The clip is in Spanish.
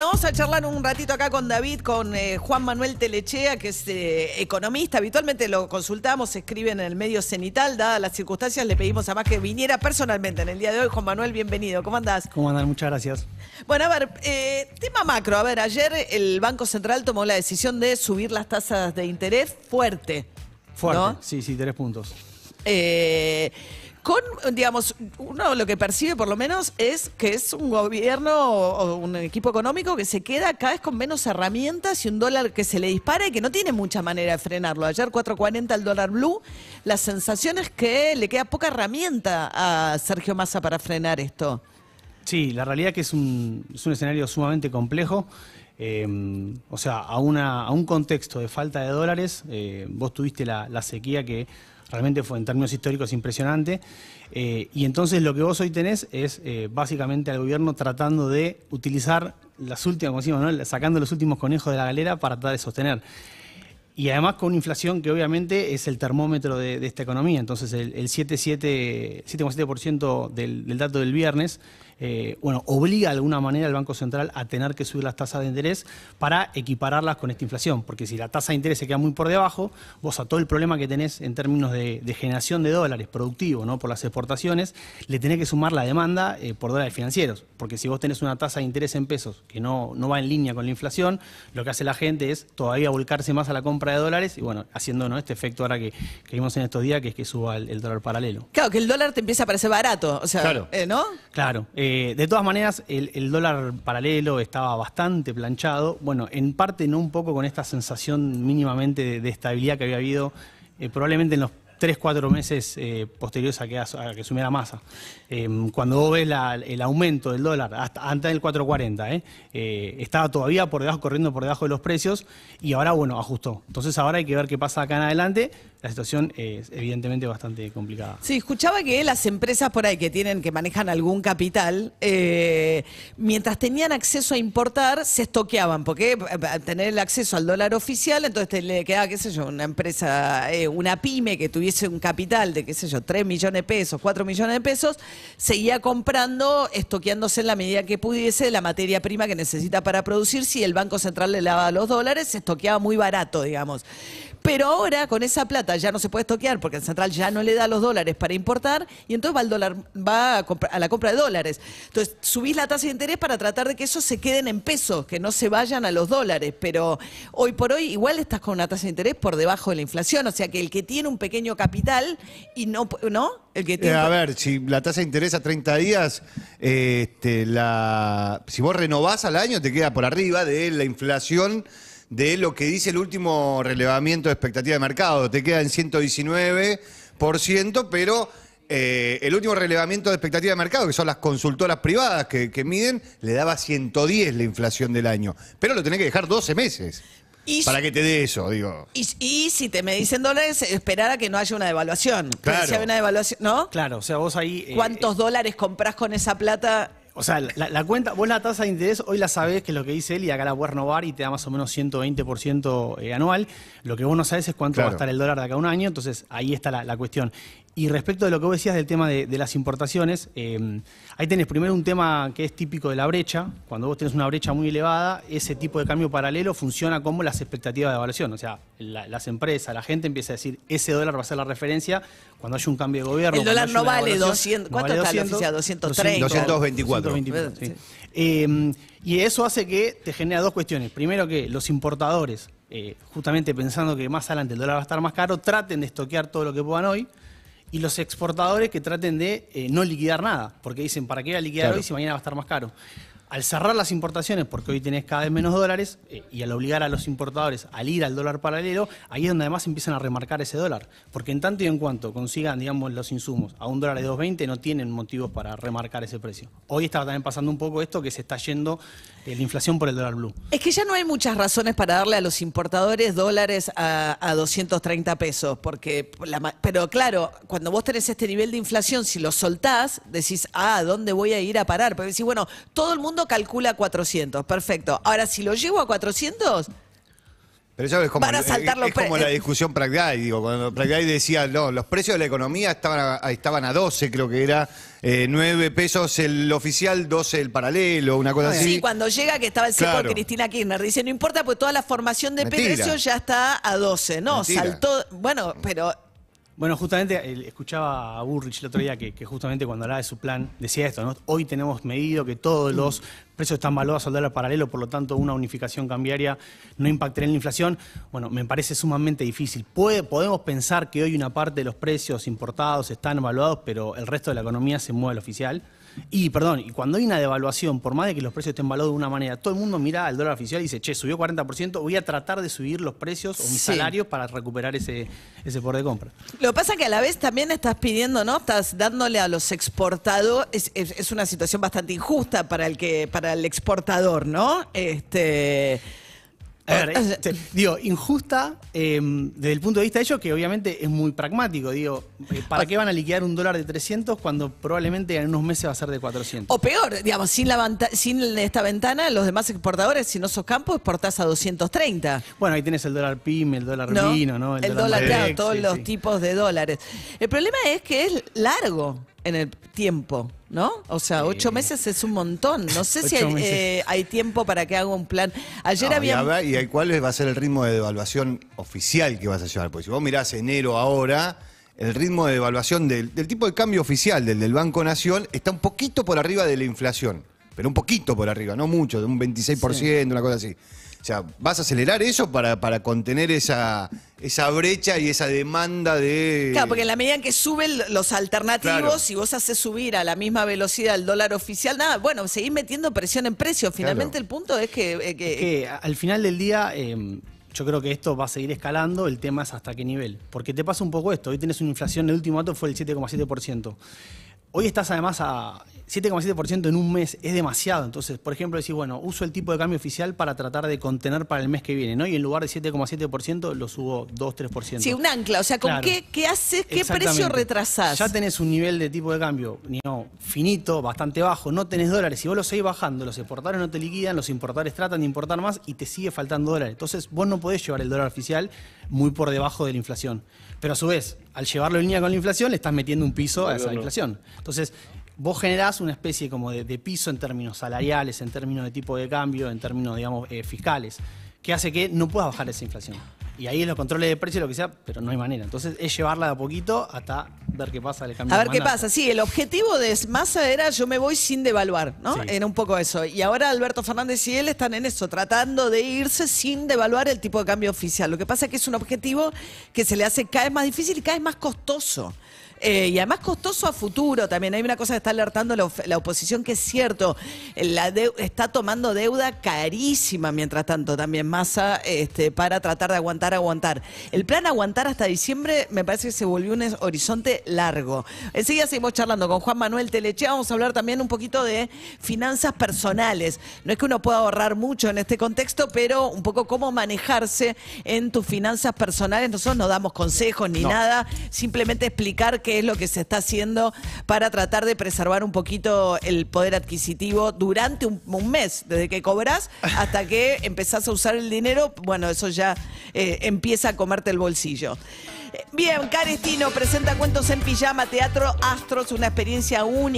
Vamos a charlar un ratito acá con David, con eh, Juan Manuel Telechea, que es eh, economista. Habitualmente lo consultamos, escribe en el medio cenital, dadas las circunstancias, le pedimos a más que viniera personalmente en el día de hoy. Juan Manuel, bienvenido. ¿Cómo andás? ¿Cómo andan? Muchas gracias. Bueno, a ver, eh, tema macro. A ver, ayer el Banco Central tomó la decisión de subir las tasas de interés fuerte. Fuerte, sí, sí, tres puntos. Eh con, digamos, uno lo que percibe por lo menos es que es un gobierno o un equipo económico que se queda cada vez con menos herramientas y un dólar que se le dispara y que no tiene mucha manera de frenarlo. Ayer 4.40 el dólar blue, la sensación es que le queda poca herramienta a Sergio Massa para frenar esto. Sí, la realidad es que es un, es un escenario sumamente complejo. Em, o sea, a, una, a, un contexto de falta de dólares, eh, vos tuviste la, sequía que realmente fue en términos históricos impresionante, eh, y entonces lo que vos hoy tenés es eh, básicamente al gobierno tratando de utilizar las últimas, como decimos, sacando los últimos conejos de la galera para tratar de sostener. Y además con una inflación que obviamente es el termómetro de, esta economía. Entonces el, 7,7% del, dato del viernes, eh, bueno, obliga de alguna manera al Banco Central a tener que subir las tasas de interés para equipararlas con esta inflación. Porque si la tasa de interés se queda muy por debajo, vos a todo el problema que tenés en términos de, generación de dólares productivo, ¿no? Por las exportaciones, le tenés que sumar la demanda eh, por dólares financieros. Porque si vos tenés una tasa de interés en pesos que no, no va en línea con la inflación, lo que hace la gente es todavía volcarse más a la compra de dólares y bueno, haciendo ¿no? este efecto ahora que, vimos en estos días, que es que suba el, dólar paralelo. Claro, que el dólar te empieza a parecer barato, o sea, eh, ¿no? Claro. Eh, de todas maneras, el, dólar paralelo estaba bastante planchado, bueno, en parte no un poco con esta sensación mínimamente de, estabilidad que había habido eh, probablemente en los tres, cuatro meses eh, posteriores a que, a, sumiera masa. Eh, cuando vos ves el aumento del dólar, hasta antes del 4.40, eh, estaba todavía por debajo, corriendo por debajo de los precios y ahora, bueno, ajustó. Entonces ahora hay que ver qué pasa acá en adelante, la situación es evidentemente bastante complicada. Sí, escuchaba que las empresas por ahí que tienen, que manejan algún capital, eh, mientras tenían acceso a importar, se estoqueaban, porque al eh, eh, tener el acceso al dólar oficial, entonces le quedaba, qué sé yo, una empresa, una pyme que tuviese un capital de, qué sé yo, 3 millones de pesos, 4 millones de pesos, seguía comprando, estoqueándose en la medida que pudiese la materia prima que necesita para producir, si el Banco Central le daba los dólares, se estoqueaba muy barato, digamos. Pero ahora con esa plata ya no se puede estoquear porque el central ya no le da los dólares para importar y entonces va, el dólar, va a, la compra de dólares. Entonces subís la tasa de interés para tratar de que eso se queden en pesos, que no se vayan a los dólares. Pero hoy por hoy igual estás con una tasa de interés por debajo de la inflación. O sea que el que tiene un pequeño capital y no, ¿no? El que eh, tiene... a ver, si la tasa de interés a 30 días, este, la, si vos renovás al año te queda por arriba de la inflación de lo que dice el último relevamiento de expectativa de mercado. Te queda en 119%, pero eh, el último relevamiento de expectativa de mercado, que son las consultoras privadas que, miden, le daba 110 la inflación del año. Pero lo tenés que dejar 12 meses. para que te dé eso, digo. Y, si te me dicen dólares, esperar a que no haya una devaluación. Claro. una devaluación, ¿no? Claro, o sea, vos ahí. Eh, ¿Cuántos eh, dólares comprás con esa plata o sea, la, cuenta, vos la tasa de interés hoy la sabés, que es lo que dice él, y acá la puedes renovar y te da más o menos 120% eh, anual. Lo que vos no sabés es cuánto va a estar el dólar de acá un año, entonces ahí está la cuestión. Y respecto de lo que vos decías del tema de, las importaciones, eh, ahí tenés primero un tema que es típico de la brecha. Cuando vos tenés una brecha muy elevada, ese tipo de cambio paralelo funciona como las expectativas de evaluación. O sea, las empresas, la gente empieza a decir, ese dólar va a ser la referencia cuando haya un cambio de gobierno. El dólar no vale 200. ¿Cuánto está 230. 224. Eh, y eso hace que te genera dos cuestiones. Primero que los importadores, eh, justamente pensando que más adelante el dólar va a estar más caro, traten de estoquear todo lo que puedan hoy y los exportadores que traten de eh, no liquidar nada, porque dicen, ¿para qué va a liquidar hoy si mañana va a estar más caro? al cerrar las importaciones, porque hoy tenés cada vez menos dólares, eh, y al obligar a los importadores al ir al dólar paralelo, ahí es donde además empiezan a remarcar ese dólar. Porque en tanto y en cuanto consigan, digamos, los insumos a un dólar de 2.20, no tienen motivos para remarcar ese precio. Hoy estaba también pasando un poco esto que se está yendo eh, la inflación por el dólar blue. Es que ya no hay muchas razones para darle a los importadores dólares a, 230 pesos, porque la, pero claro, cuando vos tenés este nivel de inflación, si lo soltás, decís, ah, ¿dónde voy a ir a parar? Pero decís, bueno, todo el mundo calcula 400. Perfecto. Ahora, si lo llevo a 400... Pero como, es, como la eh. discusión Pragdai, digo, cuando Pragdai decía, no, los precios de la economía estaban a, estaban a 12, creo que era eh, 9 pesos el oficial, 12 el paralelo, una cosa así. Sí, cuando llega que estaba el seco Cristina Kirchner, dice, no importa, pues toda la formación de precios ya está a 12, ¿no? Saltó, bueno, pero bueno, justamente escuchaba a Burrich el otro día que, justamente cuando hablaba de su plan decía esto, ¿no? Hoy tenemos medido que todos los precios están valuados al dólar paralelo, por lo tanto una unificación cambiaria no impactará en la inflación. Bueno, me parece sumamente difícil. podemos pensar que hoy una parte de los precios importados están evaluados, pero el resto de la economía se mueve al oficial. Y, perdón, y cuando hay una devaluación, por más de que los precios estén valuados de una manera, todo el mundo mira al dólar oficial y dice, che, subió 40%, voy a tratar de subir los precios o mis salarios para recuperar ese, ese poder de compra. Lo que pasa es que a la vez también estás pidiendo, ¿no? Estás dándole a los exportados, es, una situación bastante injusta para el que, para el exportador, ¿no? Este a ver, digo, injusta em, desde el punto de vista de ellos, que obviamente es muy pragmático. Digo, eh, ¿para qué van a liquidar un dólar de 300 cuando probablemente en unos meses va a ser de 400? O peor, digamos, sin, la sin esta ventana, los demás exportadores, si no sos campo, exportás a 230. Bueno, ahí tienes el dólar PYME, el dólar ¿no? El, dólar, claro, todos los tipos de dólares. El problema es que es largo en el tiempo. ¿no? O sea, ocho meses es un montón. No sé si eh, hay, tiempo para que haga un plan. Ayer había... Y, cuál va a ser el ritmo de devaluación oficial que vas a llevar. pues si vos mirás enero ahora, el ritmo de devaluación del, tipo de cambio oficial del, del Banco nacional está un poquito por arriba de la inflación. Pero un poquito por arriba, no mucho, de un 26%, una cosa así. O sea, ¿vas a acelerar eso para, para contener esa, esa brecha y esa demanda de. Claro, porque en la medida en que suben los alternativos, y si vos haces subir a la misma velocidad el dólar oficial, nada, bueno, seguís metiendo presión en precios. Finalmente el punto eh, es que, al final del día. Eh, yo creo que esto va a seguir escalando, el tema es hasta qué nivel. Porque te pasa un poco esto, hoy tenés una inflación, el último dato fue el 7,7%. Hoy estás además a 7,7% en un mes, es demasiado. Entonces, por ejemplo, decís, bueno, uso el tipo de cambio oficial para tratar de contener para el mes que viene, ¿no? Y en lugar de 7,7% lo subo 2, 3%. Sí, un ancla, o sea, ¿con qué, haces, qué precio retrasás? Ya tenés un nivel de tipo de cambio finito, bastante bajo, no tenés dólares. Si vos lo seguís bajando, los exportadores no te liquidan, los importadores tratan de importar más y te sigue faltando dólares. Entonces, vos no podés llevar el dólar oficial muy por debajo de la inflación. Pero a su vez, al llevarlo en línea con la inflación, le estás metiendo un piso a esa inflación. Entonces, vos generás una especie como de, piso en términos salariales, en términos de tipo de cambio, en términos, digamos, eh, fiscales, que hace que no puedas bajar esa inflación. Y ahí en los controles de precio, lo que sea, pero no hay manera. Entonces es llevarla de a poquito hasta ver qué pasa el cambio. A ver qué pasa. Sí, el objetivo de Massa era yo me voy sin devaluar, ¿no? Era un poco eso. Y ahora Alberto Fernández y él están en eso, tratando de irse sin devaluar el tipo de cambio oficial. Lo que pasa es que es un objetivo que se le hace cada vez más difícil y cada vez más costoso. Eh, y además costoso a futuro también. Hay una cosa que está alertando la, oposición que es cierto, está tomando deuda carísima mientras tanto también masa este, para tratar de aguantar, aguantar. El plan aguantar hasta diciembre me parece que se volvió un horizonte largo. Enseguida seguimos charlando con Juan Manuel Telechea, vamos a hablar también un poquito de finanzas personales. No es que uno pueda ahorrar mucho en este contexto, pero un poco cómo manejarse en tus finanzas personales. Nosotros no damos consejos ni nada, simplemente explicar que qué es lo que se está haciendo para tratar de preservar un poquito el poder adquisitivo durante un, mes, desde que cobras hasta que empezás a usar el dinero, bueno, eso ya eh, empieza a comerte el bolsillo. Eh, bien, Carestino presenta Cuentos en Pijama, Teatro Astros, una experiencia única.